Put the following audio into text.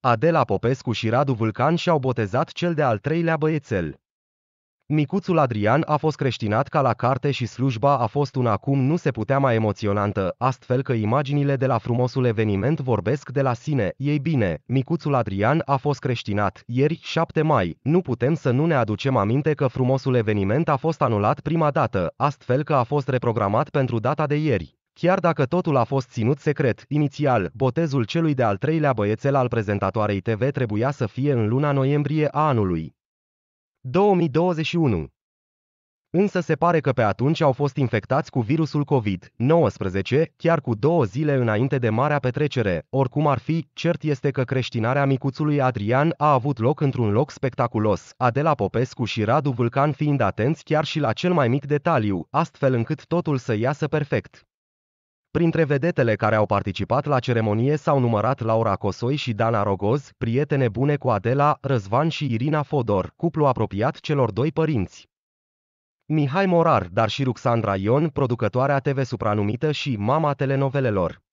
Adela Popescu și Radu Vulcan și-au botezat cel de al treilea băiețel. Micuțul Adrian a fost creștinat ca la carte și slujba a fost una acum nu se putea mai emoționantă, astfel că imaginile de la frumosul eveniment vorbesc de la sine. Ei bine, micuțul Adrian a fost creștinat, ieri, 7 mai, nu putem să nu ne aducem aminte că frumosul eveniment a fost anulat prima dată, astfel că a fost reprogramat pentru data de ieri. Chiar dacă totul a fost ținut secret, inițial, botezul celui de-al treilea băiețel al prezentatoarei TV trebuia să fie în luna noiembrie a anului 2021. Însă se pare că pe atunci au fost infectați cu virusul COVID-19, chiar cu două zile înainte de marea petrecere. Oricum ar fi, cert este că creștinarea micuțului Adrian a avut loc într-un loc spectaculos, Adela Popescu și Radu Vulcan fiind atenți chiar și la cel mai mic detaliu, astfel încât totul să iasă perfect. Printre vedetele care au participat la ceremonie s-au numărat Laura Cosoi și Dana Rogoz, prietene bune cu Adela, Răzvan și Irina Fodor, cuplu apropiat celor doi părinți. Mihai Morar, dar și Ruxandra Ion, producătoarea TV supranumită și mama telenovelelor.